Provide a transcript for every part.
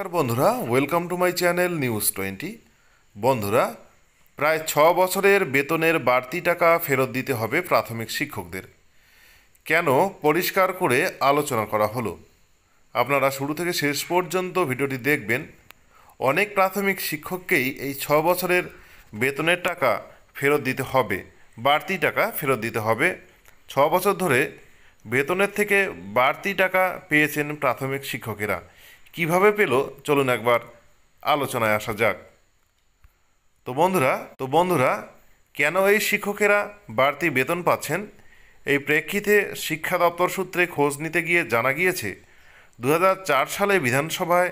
নমস্কার বন্ধুরা welcome to my channel news twenty বন্ধুরা প্রায় ছ বছরের বেতনের বাড়তি টাকা ফেরত দিতে হবে প্রাথমিক শিক্ষকদের কেন পরিষ্কার করে আলোচনা করা হলো আপনারা শুরু থেকে শেষ পর্যন্ত ভিডিওটি দেখবেন অনেক প্রাথমিক শিক্ষককেই এই ছ বছরের বেতনের টাকা ফেরত দিতে হবে বাড়তি টাকা ফেরত দিতে হবে ছ বছর ধরে বেতনের থেকে বাড়তি টাকা পেয়েছেন প্রাথমিক শিক্ষকেরা কিভাবে পেল চলুন একবার আলোচনায় আসা যাক তো বন্ধুরা তো বন্ধুরা কেন এই শিক্ষকেরা বাড়তি বেতন পাচ্ছেন এই প্রেক্ষিতে শিক্ষা দপ্তর সূত্রে খোঁজ নিতে গিয়ে জানা গিয়েছে দু সালে বিধানসভায়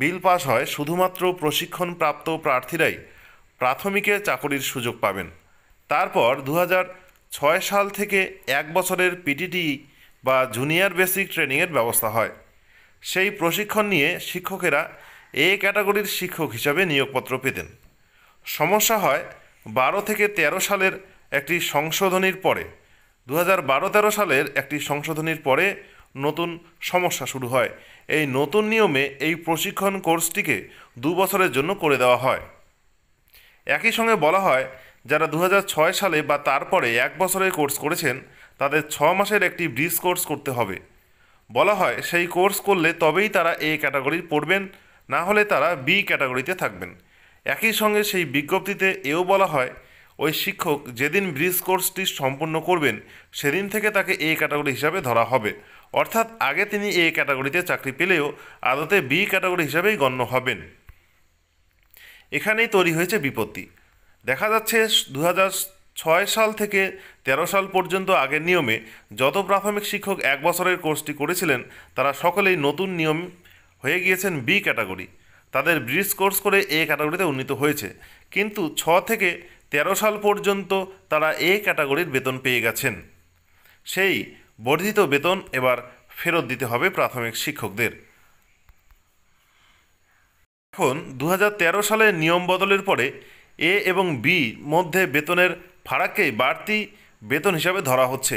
বিল পাস হয় শুধুমাত্র প্রশিক্ষণপ্রাপ্ত প্রার্থীরাই প্রাথমিকে চাকরির সুযোগ পাবেন তারপর দু ছয় সাল থেকে এক বছরের পিটিটি বা জুনিয়র বেসিক ট্রেনিংয়ের ব্যবস্থা হয় সেই প্রশিক্ষণ নিয়ে শিক্ষকেরা এ ক্যাটাগরির শিক্ষক হিসাবে নিয়োগপত্র পেতেন সমস্যা হয় বারো থেকে ১৩ সালের একটি সংশোধনীর পরে দু হাজার বারো তেরো সালের একটি সংশোধনীর পরে নতুন সমস্যা শুরু হয় এই নতুন নিয়মে এই প্রশিক্ষণ কোর্সটিকে দু বছরের জন্য করে দেওয়া হয় একই সঙ্গে বলা হয় যারা দু সালে বা তারপরে এক বছরের কোর্স করেছেন তাদের ছ মাসের একটি ব্রিজ কোর্স করতে হবে বলা হয় সেই কোর্স করলে তবেই তারা এ ক্যাটাগরির পড়বেন না হলে তারা বি ক্যাটাগরিতে থাকবেন একই সঙ্গে সেই বিজ্ঞপ্তিতে এও বলা হয় ওই শিক্ষক যেদিন ব্রিজ কোর্সটি সম্পূর্ণ করবেন সেদিন থেকে তাকে এ ক্যাটাগরি হিসাবে ধরা হবে অর্থাৎ আগে তিনি এ ক্যাটাগরিতে চাকরি পেলেও আদতে বি ক্যাটাগরি হিসাবেই গণ্য হবেন এখানেই তৈরি হয়েছে বিপত্তি দেখা যাচ্ছে দু ছয় সাল থেকে ১৩ সাল পর্যন্ত আগের নিয়মে যত প্রাথমিক শিক্ষক এক বছরের কোর্সটি করেছিলেন তারা সকলেই নতুন নিয়ম হয়ে গিয়েছেন বি ক্যাটাগরি তাদের ব্রিজ কোর্স করে এ ক্যাটাগরিতে উন্নীত হয়েছে কিন্তু ছ থেকে ১৩ সাল পর্যন্ত তারা এ ক্যাটাগরির বেতন পেয়ে গেছেন সেই বর্ধিত বেতন এবার ফেরত দিতে হবে প্রাথমিক শিক্ষকদের এখন দু সালে নিয়ম বদলের পরে এ এবং বি মধ্যে বেতনের ফারাককেই বাড়তি বেতন হিসাবে ধরা হচ্ছে